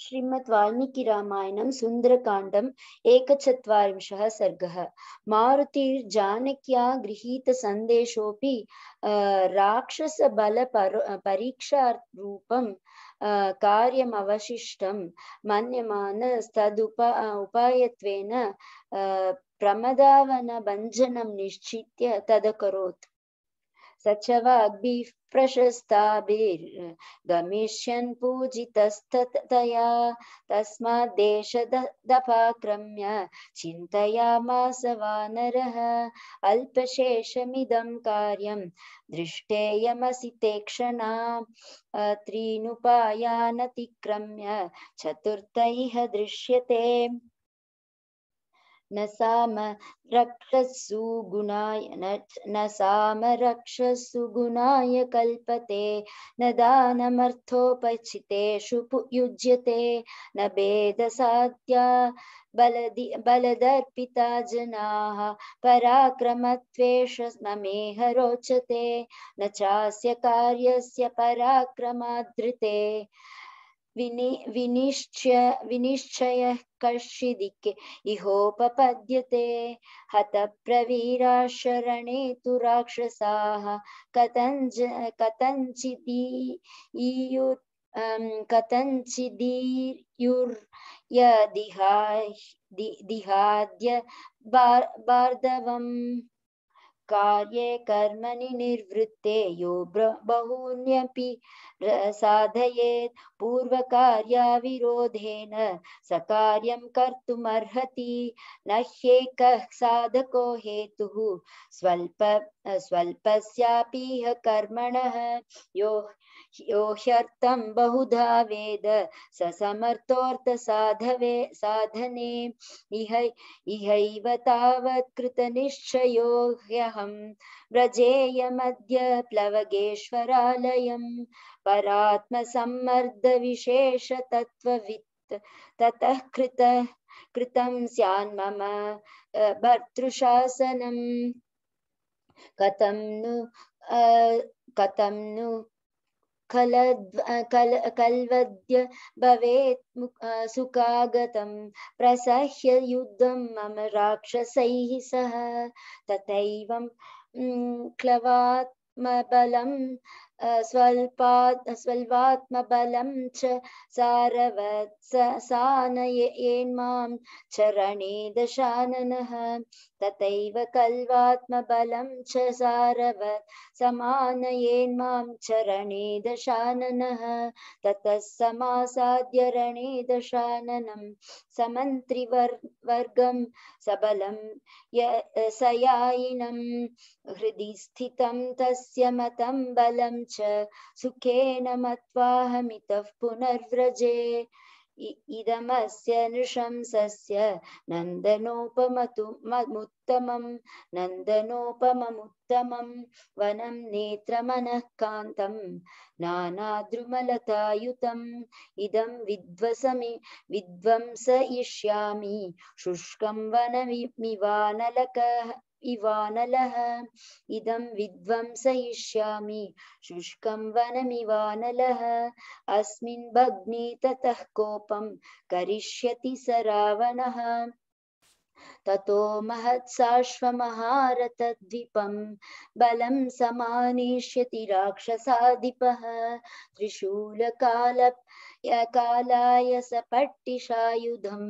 श्रीमद् वाल्मीकिरामायणं सुन्दरकाण्डम् एकचत्वारिंशः सर्गः मारुतिर्जानक्या गृहीतसन्देशोऽपि राक्षसबलपर परीक्षारूपं कार्यमवशिष्टं मन्यमानस्तदुप उपायत्वेन प्रमदावनभञ्जनं निश्चित्य तदकरोत् स च वाग्भिः प्रशस्ताभिर्गमिष्यन् पूजितस्तया तस्माद्देशदपाक्रम्य चिन्तयामास वानरः अल्पशेषमिदं कार्यं दृष्टेयमसि ते क्षणा त्रीनुपायानतिक्रम्य चतुर्थैः दृश्यते न साम रक्षसु गुणाय न साम रक्षसु गुणाय कल्पते न दानमर्थोपचितेषु युज्यते न भेदसाध्या बलदि बलदर्पिता जनाः मेह रोचते न चास्य कार्यस्य पराक्रमादृते विनि विनिश्चय विनिश्चयः हत प्रवीरा शरणे तु राक्षसाः कथञ्च कथञ्चिदी ईयुर् अं, दिहाद्य दि, बार्दवम् कार्ये कर्मणि निर्वृत्ते यो बहून्यपि साधयेत् पूर्वकार्याविरोधेन कार्यं कर्तुमर्हति न ह्येकः साधको हेतुः स्वल्प स्वल्पस्यापि ह कर्मणः यो यो ह्यर्थं बहुधा वेद स समर्थोऽर्थसाधवे साधने इह इहैव तावत् कृतनिश्चयो ह्यः अहं व्रजेयमद्य प्लवगेश्वरालयं परात्मसम्मर्दविशेषतत्त्ववित् ततः कृतः कृतं स्यान्मम भर्तृशासनं कथं नु कथं नु खल कल कल्वद्य भवेत् सुखागतं प्रसह्य युद्धं मम राक्षसैः सह तथैवं क्लवात्मबलं स्वल्पा स्वल्पात्मबलं च सारवत् सानयेन्मां चरणे दशाननः तथैव कल्वात्मबलं च सारवत् समानयेन्मां चरणे दशाननः ततः समासाद्य रणे दशाननं समन्त्रिवर् वर्गं सबलं य सयायिनं हृदि स्थितं तस्य मतं बलं च सुखेन मत्वाहमितः पुनर्व्रजे इदमस्य नृशंसस्य नन्दनोपमतु उत्तमं नन्दनोपममुत्तमं वनं नेत्रमनःकान्तं नानाद्रुमलतायुतम् इदं विध्वसमि विध्वंसयिष्यामि शुष्कं वनमिवानलकः इवानलः इदं विध्वंसयिष्यामि शुष्कं वनमिवानलः अस्मिन् भग्ने ततः कोपं करिष्यति स रावणः ततो महत्साश्वमहारतद्वीपं बलं समानेष्यति राक्षसाधिपः त्रिशूलकाल कालाय सपट्टिषायुधं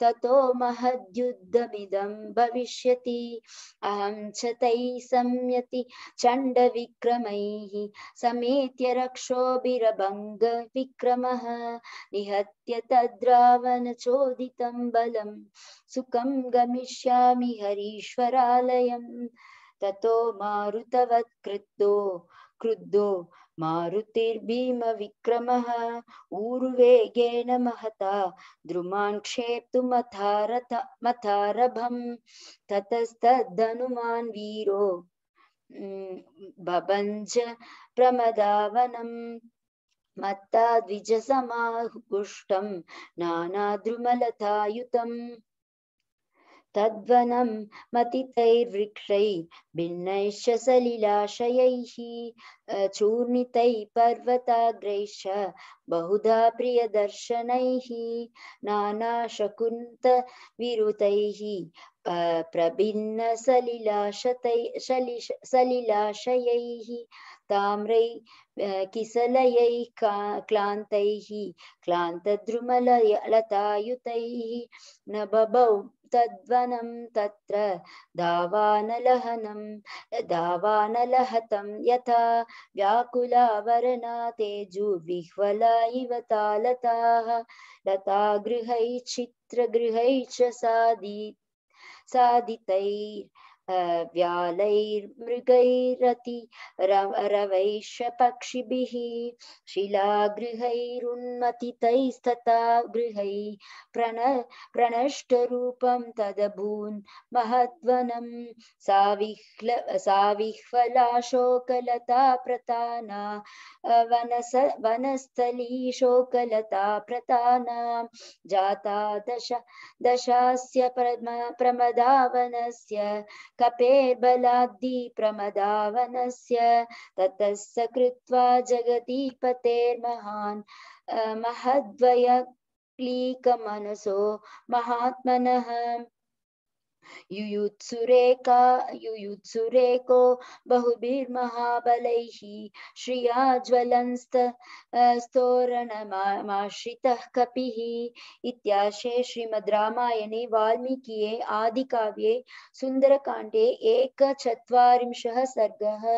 ततो महद्युद्धमिदं भविष्यति अहं च तैः संयति चण्डविक्रमैः समेत्य रक्षोभिरभङ्गविक्रमः निहत्य तद्रावणचोदितं बलम् सुखं गमिष्यामि हरीश्वरालयं ततो मारुतवत्कृद्धो क्रुद्धो मारुतिर्भीमविक्रमः ऊर्वेगेन महता द्रुमान् क्षेप्तुमथारथ मथारभं ततस्तद्धनुमान् वीरो बभञ्ज प्रमदावनं मत्ता नानाद्रुमलतायुतम् तद्वनं मतितैर्वृक्षैः भिन्नैश्च सलिलाशयैः चूर्णितैः पर्वताग्रैश्च बहुधा प्रियदर्शनैः नानाशकुन्तविरुतैः प्रभिन्नसलिलाशतै शलि सलिलाशयैः ताम्रै किसलयैः का क्लान्तैः क्लान्तद्रुमलतायुतैः न बभौ तद्वनं तत्र दावानलहनं दावानलहतं यथा व्याकुलावरणा तेजुविह्वला इव तालताः लता गृहैश्चित्रगृहैश्च सादि सादितैर् व्यालैर्मृगैरति रव रवैश्च पक्षिभिः शिलागृहैरुन्मतितैस्तथा गृहैः प्रण प्रणष्टरूपं तदभून् महद्वनं साविह्ल साविह्वला प्रताना वनस वनस्थली शोकलता प्रताना जाता दश दशास्य प्रम प्रमदावनस्य कपेर्बलाद्दिप्रमदावनस्य ततः स कृत्वा जगदीपतेर्महान् महद्वयक्लीकमनसो महात्मनः युयुत्सुरेको बहुभिर्महाबलैः श्रिया ज्वलन्स्त स्तोरणमाश्रितः कपिः इत्याशे श्रीमद् रामायणे वाल्मीकिये आदिकाव्ये सुन्दरकाण्डे एकचत्वारिंशः सर्गः